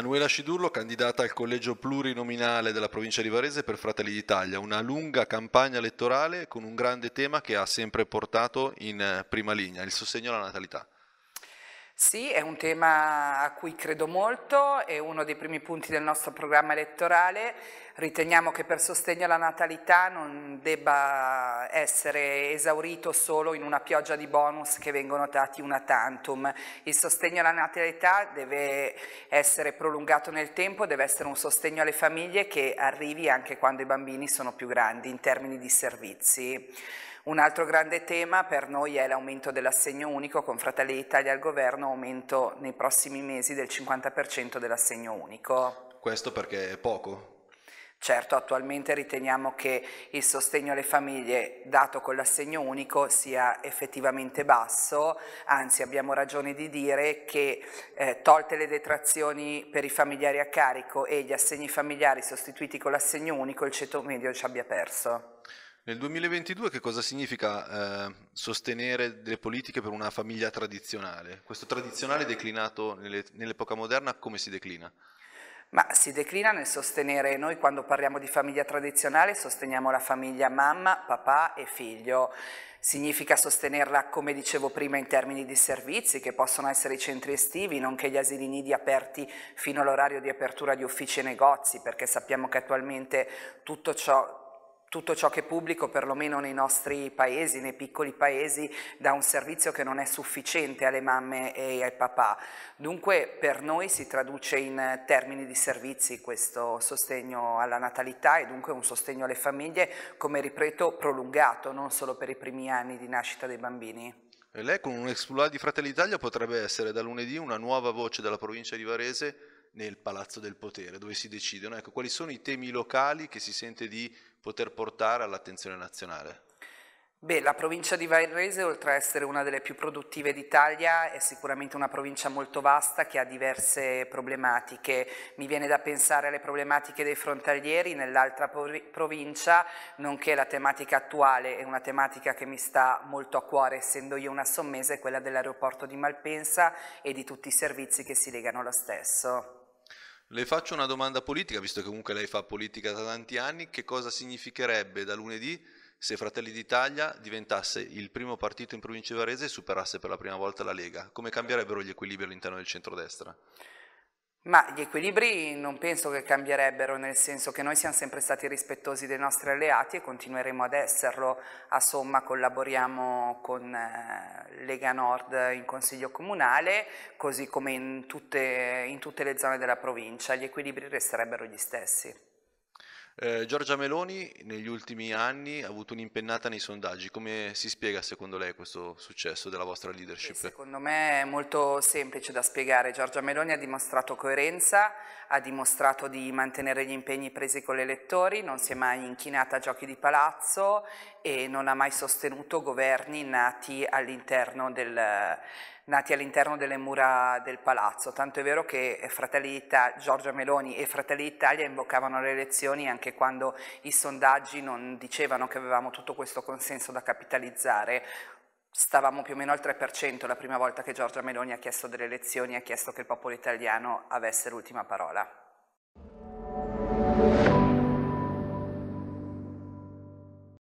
Manuela Scidurlo, candidata al collegio plurinominale della provincia di Varese per Fratelli d'Italia, una lunga campagna elettorale con un grande tema che ha sempre portato in eh, prima linea, il sostegno alla natalità. Sì, è un tema a cui credo molto, è uno dei primi punti del nostro programma elettorale. Riteniamo che per sostegno alla natalità non debba essere esaurito solo in una pioggia di bonus che vengono dati una tantum. Il sostegno alla natalità deve essere prolungato nel tempo, deve essere un sostegno alle famiglie che arrivi anche quando i bambini sono più grandi in termini di servizi. Un altro grande tema per noi è l'aumento dell'assegno unico, con Fratelli Italia al governo aumento nei prossimi mesi del 50% dell'assegno unico. Questo perché è poco? Certo, attualmente riteniamo che il sostegno alle famiglie dato con l'assegno unico sia effettivamente basso, anzi abbiamo ragione di dire che eh, tolte le detrazioni per i familiari a carico e gli assegni familiari sostituiti con l'assegno unico, il ceto medio ci abbia perso. Nel 2022 che cosa significa eh, sostenere delle politiche per una famiglia tradizionale? Questo tradizionale declinato nelle, nell'epoca moderna come si declina? Ma si declina nel sostenere, noi quando parliamo di famiglia tradizionale sosteniamo la famiglia mamma, papà e figlio. Significa sostenerla, come dicevo prima, in termini di servizi che possono essere i centri estivi, nonché gli asili nidi aperti fino all'orario di apertura di uffici e negozi, perché sappiamo che attualmente tutto ciò tutto ciò che è pubblico, perlomeno nei nostri paesi, nei piccoli paesi, dà un servizio che non è sufficiente alle mamme e ai papà. Dunque per noi si traduce in termini di servizi questo sostegno alla natalità e dunque un sostegno alle famiglie, come ripeto, prolungato, non solo per i primi anni di nascita dei bambini. E lei con un exploit di Fratelli d'Italia potrebbe essere da lunedì una nuova voce della provincia di Varese nel Palazzo del Potere, dove si decidono ecco, quali sono i temi locali che si sente di poter portare all'attenzione nazionale? Beh, la provincia di Varese, oltre a essere una delle più produttive d'Italia, è sicuramente una provincia molto vasta che ha diverse problematiche. Mi viene da pensare alle problematiche dei frontalieri nell'altra provincia, nonché la tematica attuale è una tematica che mi sta molto a cuore, essendo io una sommese, quella dell'aeroporto di Malpensa e di tutti i servizi che si legano allo stesso. Le faccio una domanda politica, visto che comunque lei fa politica da tanti anni, che cosa significherebbe da lunedì se Fratelli d'Italia diventasse il primo partito in provincia di Varese e superasse per la prima volta la Lega? Come cambierebbero gli equilibri all'interno del centrodestra? destra ma gli equilibri non penso che cambierebbero, nel senso che noi siamo sempre stati rispettosi dei nostri alleati e continueremo ad esserlo. A somma collaboriamo con eh, Lega Nord in Consiglio Comunale, così come in tutte, in tutte le zone della provincia. Gli equilibri resterebbero gli stessi. Eh, Giorgia Meloni negli ultimi anni ha avuto un'impennata nei sondaggi, come si spiega secondo lei questo successo della vostra leadership? Secondo me è molto semplice da spiegare, Giorgia Meloni ha dimostrato coerenza, ha dimostrato di mantenere gli impegni presi con gli elettori, non si è mai inchinata a giochi di palazzo, e non ha mai sostenuto governi nati all'interno del, all delle mura del palazzo, tanto è vero che Fratelli Giorgia Meloni e Fratelli d'Italia invocavano le elezioni anche quando i sondaggi non dicevano che avevamo tutto questo consenso da capitalizzare, stavamo più o meno al 3% la prima volta che Giorgia Meloni ha chiesto delle elezioni, ha chiesto che il popolo italiano avesse l'ultima parola.